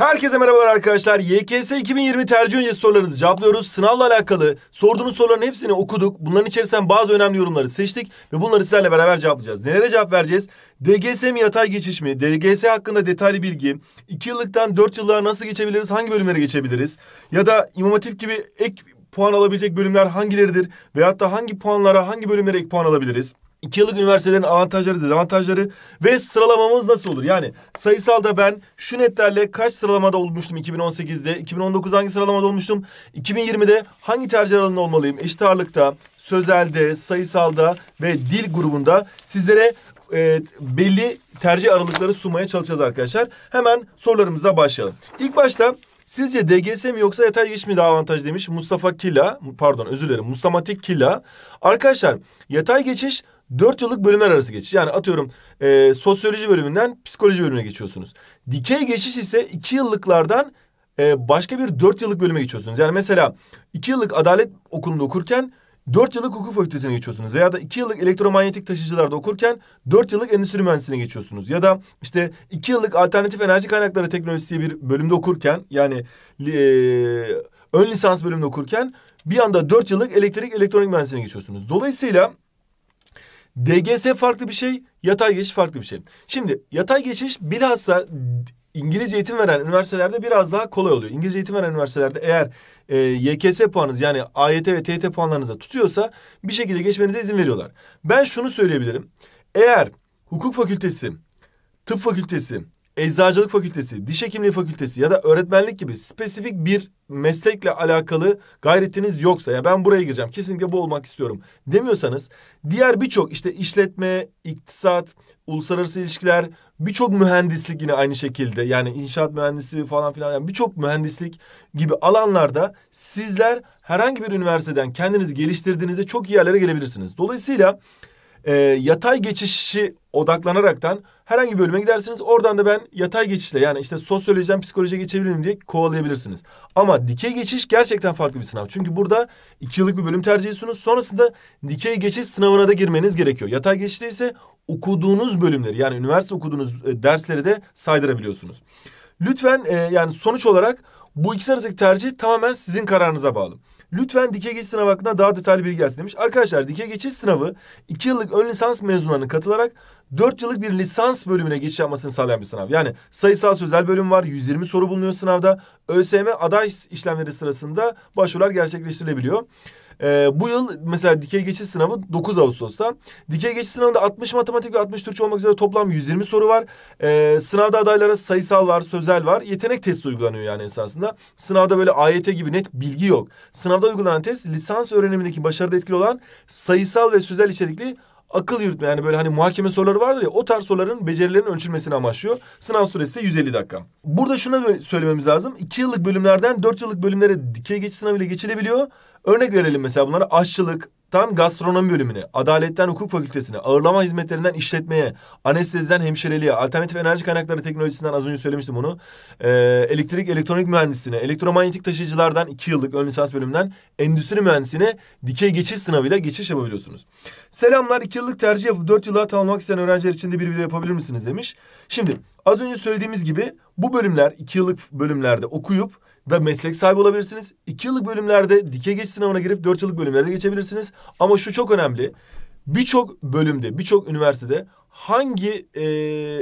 Herkese merhabalar arkadaşlar. YKS 2020 tercih öncesi sorularınızı cevaplıyoruz. Sınavla alakalı sorduğunuz soruların hepsini okuduk. Bunların içerisinden bazı önemli yorumları seçtik ve bunları sizlerle beraber cevaplayacağız. Nelere cevap vereceğiz? DGS mi yatay geçiş mi? DGS hakkında detaylı bilgi. 2 yıllıktan 4 yıllığa nasıl geçebiliriz? Hangi bölümlere geçebiliriz? Ya da İmam Hatip gibi ek puan alabilecek bölümler hangileridir? Veyahut da hangi puanlara, hangi bölümlere ek puan alabiliriz? İki yıllık üniversitelerin avantajları, dezavantajları ve sıralamamız nasıl olur? Yani sayısalda ben şu netlerle kaç sıralamada olmuştum 2018'de, 2019'da hangi sıralamada olmuştum, 2020'de hangi tercih aralığında olmalıyım? Eşit ağırlıkta, sözelde, sayısalda ve dil grubunda sizlere e, belli tercih aralıkları sunmaya çalışacağız arkadaşlar. Hemen sorularımıza başlayalım. İlk başta Sizce DGS mi yoksa yatay geçiş mi daha avantaj demiş Mustafa Kila. Pardon özür dilerim. Mustafa Kila. Arkadaşlar yatay geçiş Dört yıllık bölümler arası geçiş. Yani atıyorum e, sosyoloji bölümünden psikoloji bölümüne geçiyorsunuz. Dikey geçiş ise iki yıllıklardan e, başka bir dört yıllık bölüme geçiyorsunuz. Yani mesela iki yıllık adalet okulunda okurken dört yıllık hukuk fakültesine geçiyorsunuz. Veya da iki yıllık elektromanyetik taşıyıcılarda okurken dört yıllık endüstri mühendisliğine geçiyorsunuz. Ya da işte iki yıllık alternatif enerji kaynakları teknolojisi diye bir bölümde okurken yani e, ön lisans bölümünde okurken bir anda dört yıllık elektrik elektronik mühendisliğine geçiyorsunuz. Dolayısıyla DGS farklı bir şey, yatay geçiş farklı bir şey. Şimdi yatay geçiş bilhassa İngilizce eğitim veren üniversitelerde biraz daha kolay oluyor. İngilizce eğitim veren üniversitelerde eğer e, YKS puanınız yani AYT ve TYT puanlarınızı tutuyorsa bir şekilde geçmenize izin veriyorlar. Ben şunu söyleyebilirim. Eğer hukuk fakültesi, tıp fakültesi, eczacılık fakültesi, diş hekimliği fakültesi ya da öğretmenlik gibi spesifik bir meslekle alakalı gayretiniz yoksa ya ben buraya gireceğim kesinlikle bu olmak istiyorum demiyorsanız diğer birçok işte işletme, iktisat, uluslararası ilişkiler, birçok mühendislik yine aynı şekilde yani inşaat mühendisliği falan filan yani birçok mühendislik gibi alanlarda sizler herhangi bir üniversiteden kendinizi geliştirdiğinizde çok iyi yerlere gelebilirsiniz. Dolayısıyla e, yatay geçişi odaklanaraktan herhangi bir bölüme gidersiniz. Oradan da ben yatay geçişle yani işte sosyolojiden psikolojiye geçebilirim diye kovalayabilirsiniz. Ama dikey geçiş gerçekten farklı bir sınav. Çünkü burada iki yıllık bir bölüm tercih ediyorsunuz. Sonrasında dikey geçiş sınavına da girmeniz gerekiyor. Yatay geçişte ise okuduğunuz bölümleri yani üniversite okuduğunuz e, dersleri de saydırabiliyorsunuz. Lütfen e, yani sonuç olarak bu ikisi arasındaki tercih tamamen sizin kararınıza bağlı. Lütfen dike geçiş sınavı hakkında daha detaylı bilgi gelsin demiş. Arkadaşlar dike geçiş sınavı iki yıllık ön lisans mezunlarının katılarak dört yıllık bir lisans bölümüne geçiş yapmasını sağlayan bir sınav. Yani sayısal sözel bölüm var. 120 soru bulunuyor sınavda. ÖSM aday işlemleri sırasında başvurular gerçekleştirilebiliyor. E, bu yıl mesela dikey geçiş sınavı 9 Ağustos'ta. Dikey geçiş sınavında 60 matematik ve 60 Türkçe olmak üzere toplam 120 soru var. E, sınavda adaylara sayısal var, sözel var. Yetenek testi uygulanıyor yani esasında. Sınavda böyle AYT gibi net bilgi yok. Sınavda uygulanan test lisans öğrenimindeki başarıda etkili olan sayısal ve sözel içerikli akıl yürütme yani böyle hani muhakeme soruları vardır ya o tarz soruların becerilerinin ölçülmesini amaçlıyor. Sınav süresi de 150 dakika. Burada şunu söylememiz lazım. 2 yıllık bölümlerden 4 yıllık bölümlere dikey geçiş sınavıyla geçilebiliyor. Örnek verelim mesela bunlara aşçılık, Tıptan gastronomi bölümüne, adaletten hukuk fakültesine, ağırlama hizmetlerinden işletmeye, anesteziden hemşireliğe, alternatif enerji kaynakları teknolojisinden az önce söylemiştim onu. E, elektrik elektronik mühendisine, elektromanyetik taşıyıcılardan iki yıllık ön lisans bölümünden endüstri mühendisine dikey geçiş sınavıyla geçiş yapabiliyorsunuz. Selamlar iki yıllık tercih yapıp dört yıllığa tamamlamak isteyen öğrenciler için de bir video yapabilir misiniz demiş. Şimdi az önce söylediğimiz gibi bu bölümler iki yıllık bölümlerde okuyup da meslek sahibi olabilirsiniz. 2 yıllık bölümlerde dike geç sınavına girip 4 yıllık bölümlerde geçebilirsiniz. Ama şu çok önemli. Birçok bölümde, birçok üniversitede hangi e,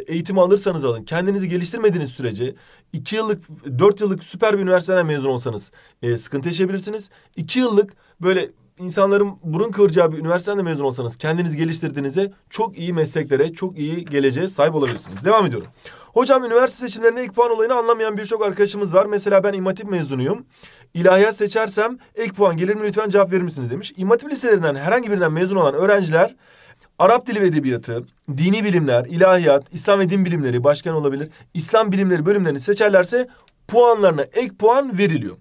eğitimi alırsanız alın kendinizi geliştirmediğiniz sürece iki yıllık dört yıllık süper bir üniversiteden mezun olsanız e, sıkıntı yaşayabilirsiniz. İki yıllık böyle insanların burun kıvıracağı bir üniversiteden de mezun olsanız kendiniz geliştirdiğinize çok iyi mesleklere, çok iyi geleceğe sahip olabilirsiniz. Devam ediyorum. Hocam üniversite seçimlerinde ilk puan olayını anlamayan birçok arkadaşımız var. Mesela ben İmatip mezunuyum. İlahiyat seçersem ek puan gelir mi lütfen cevap verir misiniz demiş. İmatip liselerinden herhangi birinden mezun olan öğrenciler Arap dili ve edebiyatı, dini bilimler, ilahiyat, İslam ve din bilimleri başkan olabilir. İslam bilimleri bölümlerini seçerlerse puanlarına ek puan veriliyor.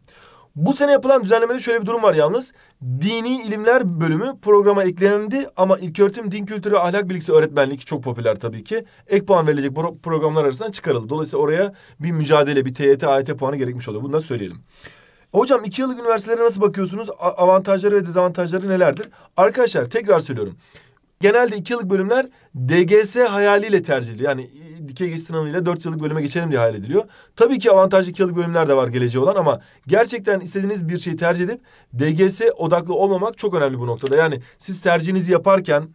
Bu sene yapılan düzenlemede şöyle bir durum var yalnız. Dini ilimler bölümü programa eklendi ama ilk ilköğretim, din kültürü ve ahlak bilgisi öğretmenliği çok popüler tabii ki. Ek puan verilecek programlar arasından çıkarıldı. Dolayısıyla oraya bir mücadele, bir TYT, AYT puanı gerekmiş oluyor. Bunu da söyleyelim. Hocam iki yıllık üniversitelere nasıl bakıyorsunuz? Avantajları ve dezavantajları nelerdir? Arkadaşlar tekrar söylüyorum. Genelde iki yıllık bölümler DGS hayaliyle tercih ediliyor. Yani dikey geçiş sınavıyla dört yıllık bölüme geçelim diye hayal ediliyor. Tabii ki avantajlı 2 yıllık bölümler de var geleceği olan ama gerçekten istediğiniz bir şeyi tercih edip DGS odaklı olmamak çok önemli bu noktada. Yani siz tercihinizi yaparken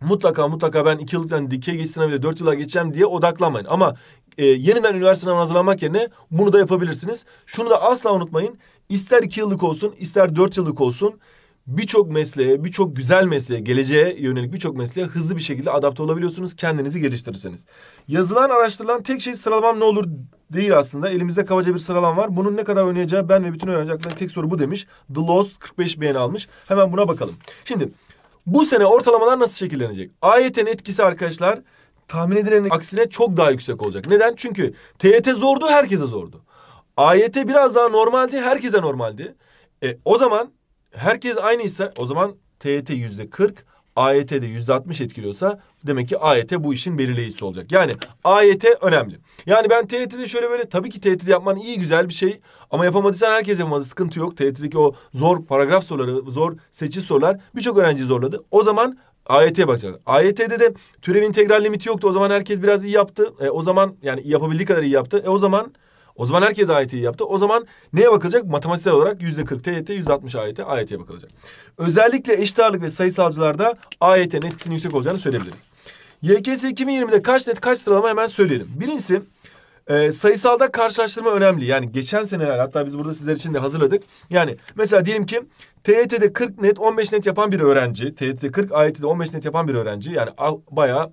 mutlaka mutlaka ben iki yıllıktan dikey geçiş sınavıyla dört yıla geçeceğim diye odaklanmayın. Ama e, yeniden üniversite sınavına hazırlanmak yerine bunu da yapabilirsiniz. Şunu da asla unutmayın. İster iki yıllık olsun, ister dört yıllık olsun birçok mesleğe, birçok güzel mesleğe, geleceğe yönelik birçok mesleğe hızlı bir şekilde adapte olabiliyorsunuz kendinizi geliştirirseniz. Yazılan, araştırılan tek şey sıralamam ne olur değil aslında. Elimizde kabaca bir sıralam var. Bunun ne kadar oynayacağı ben ve bütün öğrencilerin tek soru bu demiş. The Lost 45 beğeni almış. Hemen buna bakalım. Şimdi bu sene ortalamalar nasıl şekillenecek? AYT'nin etkisi arkadaşlar tahmin edilenin aksine çok daha yüksek olacak. Neden? Çünkü TYT zordu, herkese zordu. AYT biraz daha normaldi, herkese normaldi. E, o zaman herkes aynıysa o zaman TYT yüzde 40, AYT de yüzde 60 etkiliyorsa demek ki AYT bu işin belirleyicisi olacak. Yani AYT önemli. Yani ben TYT'de şöyle böyle tabii ki TYT'de yapman iyi güzel bir şey ama yapamadıysan herkes yapamadı sıkıntı yok. TYT'deki o zor paragraf soruları, zor seçici sorular birçok öğrenci zorladı. O zaman AYT'ye bakacağız. AYT'de de türev integral limiti yoktu. O zaman herkes biraz iyi yaptı. E, o zaman yani yapabildiği kadar iyi yaptı. E o zaman o zaman herkes AYT'yi yaptı. O zaman neye bakılacak? Matematiksel olarak yüzde 40 TYT, yüzde 60 AYT, AYT'ye bakılacak. Özellikle eşit ağırlık ve sayısalcılarda AYT'nin etkisinin yüksek olacağını söyleyebiliriz. YKS 2020'de kaç net kaç sıralama hemen söyleyelim. Birincisi e, sayısalda karşılaştırma önemli. Yani geçen seneler hatta biz burada sizler için de hazırladık. Yani mesela diyelim ki TYT'de 40 net 15 net yapan bir öğrenci. TYT'de 40 AYT'de 15 net yapan bir öğrenci. Yani al, bayağı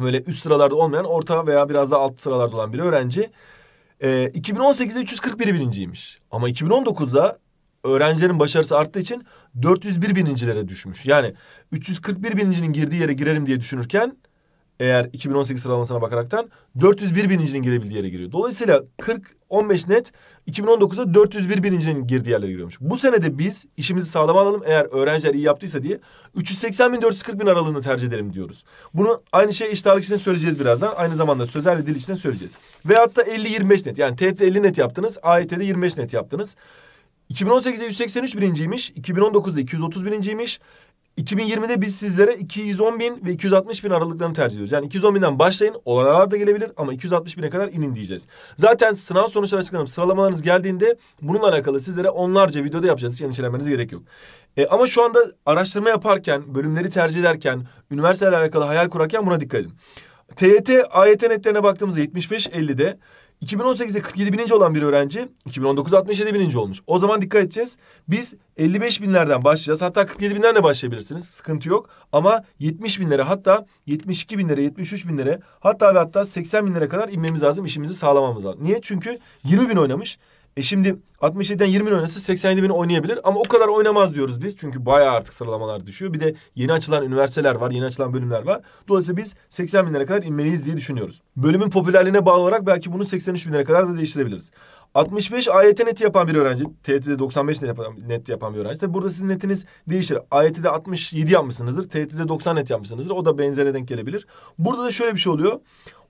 böyle üst sıralarda olmayan orta veya biraz daha alt sıralarda olan bir öğrenci. E, 2018'de 341 bininciymiş Ama 2019'da öğrencilerin başarısı arttığı için 401 birincilere düşmüş. Yani 341 binincinin girdiği yere girerim diye düşünürken eğer 2018 sıralamasına bakaraktan 401 binincinin girebildiği yere giriyor. Dolayısıyla 40 15 net 2019'da 401 binincinin girdiği yerlere giriyormuş. Bu senede biz işimizi sağlam alalım eğer öğrenciler iyi yaptıysa diye 380 bin 440 bin aralığını tercih ederim diyoruz. Bunu aynı şey iştahlık için söyleyeceğiz birazdan. Aynı zamanda sözel ve dil için söyleyeceğiz. Veyahut da 50-25 net yani TET 50 net yaptınız AYT'de 25 net yaptınız. 2018'de 183 birinciymiş, 2019'da 230 birinciymiş, 2020'de biz sizlere 210 bin ve 260 bin aralıklarını tercih ediyoruz. Yani 210 binden başlayın. olanlar da gelebilir ama 260 bine kadar inin diyeceğiz. Zaten sınav sonuçları açıklanıp sıralamalarınız geldiğinde bununla alakalı sizlere onlarca videoda yapacağız. Hiç endişelenmenize gerek yok. E, ama şu anda araştırma yaparken, bölümleri tercih ederken, üniversitelerle alakalı hayal kurarken buna dikkat edin. TYT, AYT netlerine baktığımızda 75-50'de 2018'de 47 bininci olan bir öğrenci 2019 67 bininci olmuş. O zaman dikkat edeceğiz. Biz 55 binlerden başlayacağız. Hatta 47 binden de başlayabilirsiniz. Sıkıntı yok. Ama 70 binlere hatta 72 binlere 73 binlere hatta ve hatta 80 binlere kadar inmemiz lazım. işimizi sağlamamız lazım. Niye? Çünkü 20 bin oynamış. E şimdi 67'den 20 bin 87 bin oynayabilir ama o kadar oynamaz diyoruz biz. Çünkü bayağı artık sıralamalar düşüyor. Bir de yeni açılan üniversiteler var, yeni açılan bölümler var. Dolayısıyla biz 80 binlere kadar inmeliyiz diye düşünüyoruz. Bölümün popülerliğine bağlı olarak belki bunu 83 binlere kadar da değiştirebiliriz. 65 AYT neti yapan bir öğrenci, TYT'de 95 net yapan, net yapan bir öğrenci. Tabi burada sizin netiniz değişir. AYT'de 67 yapmışsınızdır, TYT'de 90 net yapmışsınızdır. O da benzerine denk gelebilir. Burada da şöyle bir şey oluyor.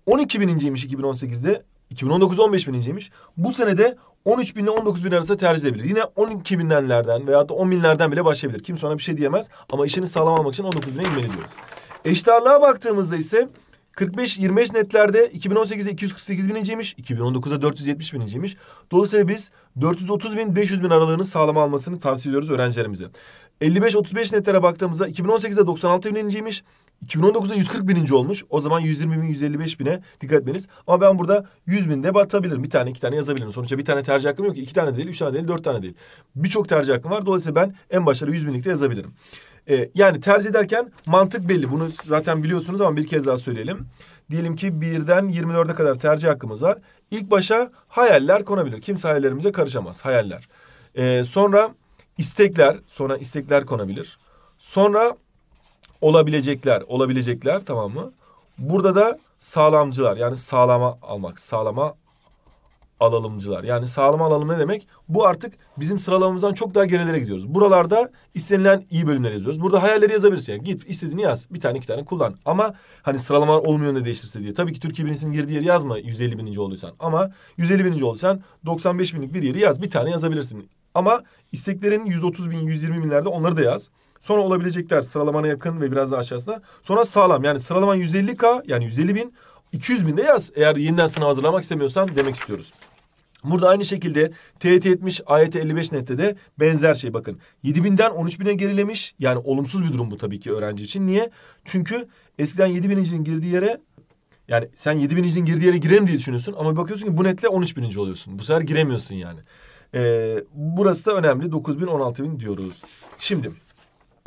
12 bininciymiş 2018'de. 2019 15 bininciymiş. Bu senede 13 bin ile 19 bin arası tercih edebilir. Yine 12 binlerden veya da 10 binlerden bile başlayabilir. Kimse ona bir şey diyemez ama işini sağlam almak için 19 bine inmeli diyoruz. Eşitarlığa baktığımızda ise 45-25 netlerde 2018'de 248 bininciymiş, 2019'da 470 bininciymiş. Dolayısıyla biz 430 bin 500 bin aralığının sağlama almasını tavsiye ediyoruz öğrencilerimize. 55-35 netlere baktığımızda 2018'de 96 bininciymiş, 2019'da 140 bininci olmuş. O zaman 120 bin, 155 bine dikkat etmeniz. Ama ben burada 100 de batabilirim. Bir tane, iki tane yazabilirim. Sonuçta bir tane tercih hakkım yok ki. İki tane değil, üç tane değil, dört tane değil. Birçok tercih hakkım var. Dolayısıyla ben en başlarda 100 binlikte yazabilirim. Ee, yani tercih ederken mantık belli. Bunu zaten biliyorsunuz ama bir kez daha söyleyelim. Diyelim ki birden 24'e kadar tercih hakkımız var. İlk başa hayaller konabilir. Kimse hayallerimize karışamaz. Hayaller. Ee, sonra istekler. Sonra istekler konabilir. Sonra olabilecekler, olabilecekler tamam mı? Burada da sağlamcılar yani sağlama almak, sağlama alalımcılar. Yani sağlama alalım ne demek? Bu artık bizim sıralamamızdan çok daha gerilere gidiyoruz. Buralarda istenilen iyi bölümleri yazıyoruz. Burada hayalleri yazabilirsin. Yani git istediğini yaz. Bir tane iki tane kullan. Ama hani sıralamalar olmuyor ne değiştirse diye. Tabii ki Türkiye birincisinin girdiği yeri yazma 150 bininci olduysan. Ama 150 bininci olduysan 95 binlik bir yeri yaz. Bir tane yazabilirsin. Ama isteklerin 130 bin, 120 binlerde onları da yaz. Sonra olabilecekler sıralamana yakın ve biraz daha aşağısına. Sonra sağlam yani sıralaman 150K yani 150 bin 200 bin de yaz. Eğer yeniden sınav hazırlamak istemiyorsan demek istiyoruz. Burada aynı şekilde TET 70 AYT 55 nette de benzer şey bakın. 7000'den 13000'e gerilemiş. Yani olumsuz bir durum bu tabii ki öğrenci için. Niye? Çünkü eskiden 7000'incinin girdiği yere yani sen 7000'incinin girdiği yere girerim diye düşünüyorsun ama bakıyorsun ki bu netle 13000'inci oluyorsun. Bu sefer giremiyorsun yani. Ee, burası da önemli. 9000 16000 diyoruz. Şimdi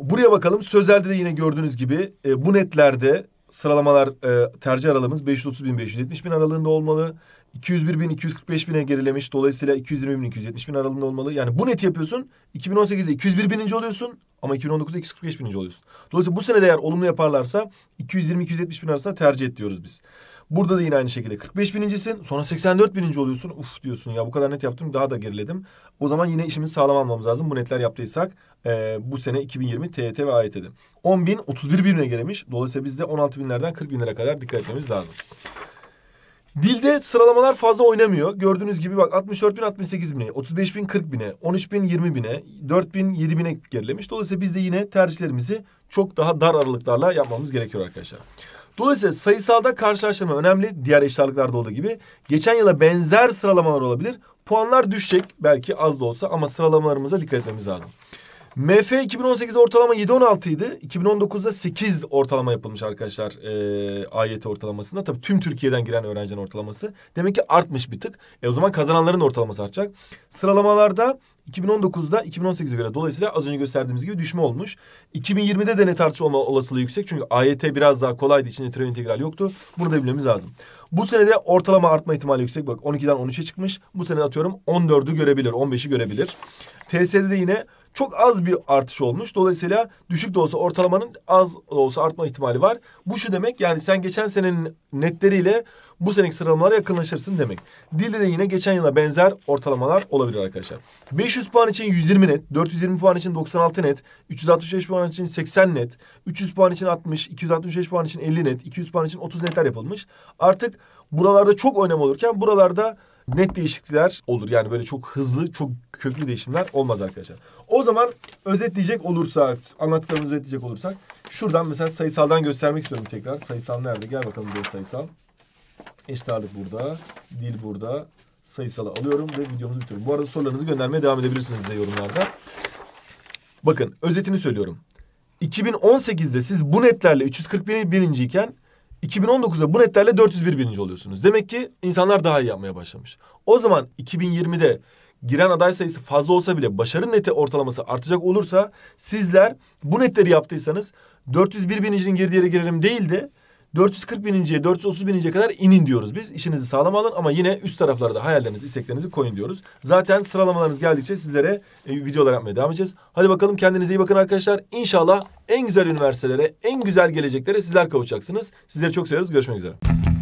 Buraya bakalım. Sözel'de de yine gördüğünüz gibi e, bu netlerde sıralamalar e, tercih aralığımız 530 bin 570 bin aralığında olmalı. 201 bin 245 bine gerilemiş. Dolayısıyla 220 bin 270 bin aralığında olmalı. Yani bu net yapıyorsun. 2018'de 201 bininci oluyorsun. Ama 2019'da 245 bininci oluyorsun. Dolayısıyla bu sene de eğer olumlu yaparlarsa 220-270 bin arasında tercih ediyoruz biz. Burada da yine aynı şekilde 45 binincisin. Sonra 84 bininci oluyorsun. Uf diyorsun ya bu kadar net yaptım daha da geriledim. O zaman yine işimizi sağlam almamız lazım. Bu netler yaptıysak e, bu sene 2020 TET ve AYT'de. E 10 bin 31 birine gelmiş, Dolayısıyla biz de 16 binlerden 40 binlere kadar dikkat etmemiz lazım. Dilde sıralamalar fazla oynamıyor. Gördüğünüz gibi bak 64 bin 68 bine, 35 bin 40 bine, 13 bin 20 bine, 4 bin 7 bine gerilemiş. Dolayısıyla biz de yine tercihlerimizi çok daha dar aralıklarla yapmamız gerekiyor arkadaşlar. Dolayısıyla sayısalda karşılaştırma önemli. Diğer eşit ağırlıklarda olduğu gibi. Geçen yıla benzer sıralamalar olabilir. Puanlar düşecek belki az da olsa ama sıralamalarımıza dikkat etmemiz lazım. MF 2018 ortalama 7.16 idi. 2019'da 8 ortalama yapılmış arkadaşlar e, AYT ortalamasında. Tabii tüm Türkiye'den giren öğrencinin ortalaması. Demek ki artmış bir tık. E o zaman kazananların ortalaması artacak. Sıralamalarda 2019'da 2018'e göre dolayısıyla az önce gösterdiğimiz gibi düşme olmuş. 2020'de de net artış olma olasılığı yüksek. Çünkü AYT biraz daha kolaydı. İçinde türev integral yoktu. Bunu da bilmemiz lazım. Bu senede ortalama artma ihtimali yüksek. Bak 12'den 13'e çıkmış. Bu sene atıyorum 14'ü görebilir, 15'i görebilir. TSE'de yine çok az bir artış olmuş. Dolayısıyla düşük de olsa ortalamanın az da olsa artma ihtimali var. Bu şu demek yani sen geçen senenin netleriyle bu seneki sıralamalara yakınlaşırsın demek. Dilde de yine geçen yıla benzer ortalamalar olabilir arkadaşlar. 500 puan için 120 net, 420 puan için 96 net, 365 puan için 80 net, 300 puan için 60, 265 puan için 50 net, 200 puan için 30 netler yapılmış. Artık buralarda çok önem olurken buralarda net değişiklikler olur. Yani böyle çok hızlı, çok köklü değişimler olmaz arkadaşlar. O zaman özetleyecek olursak, anlattıklarımızı özetleyecek olursak şuradan mesela sayısaldan göstermek istiyorum tekrar. Sayısal nerede? Gel bakalım buraya sayısal. Eşit burada, dil burada. Sayısalı alıyorum ve videomuzu bitiriyorum. Bu arada sorularınızı göndermeye devam edebilirsiniz bize yorumlarda. Bakın özetini söylüyorum. 2018'de siz bu netlerle 341. birinciyken 2019'da bu netlerle 401 birinci oluyorsunuz. Demek ki insanlar daha iyi yapmaya başlamış. O zaman 2020'de giren aday sayısı fazla olsa bile başarı neti ortalaması artacak olursa sizler bu netleri yaptıysanız 401 binicinin girdiği yere girelim değil de 440 bininciye 430 bininciye kadar inin diyoruz biz. İşinizi sağlam alın ama yine üst taraflarda hayallerinizi, isteklerinizi koyun diyoruz. Zaten sıralamalarınız geldikçe sizlere e, videolar yapmaya devam edeceğiz. Hadi bakalım kendinize iyi bakın arkadaşlar. İnşallah en güzel üniversitelere, en güzel geleceklere sizler kavuşacaksınız. Sizleri çok seviyoruz. Görüşmek üzere.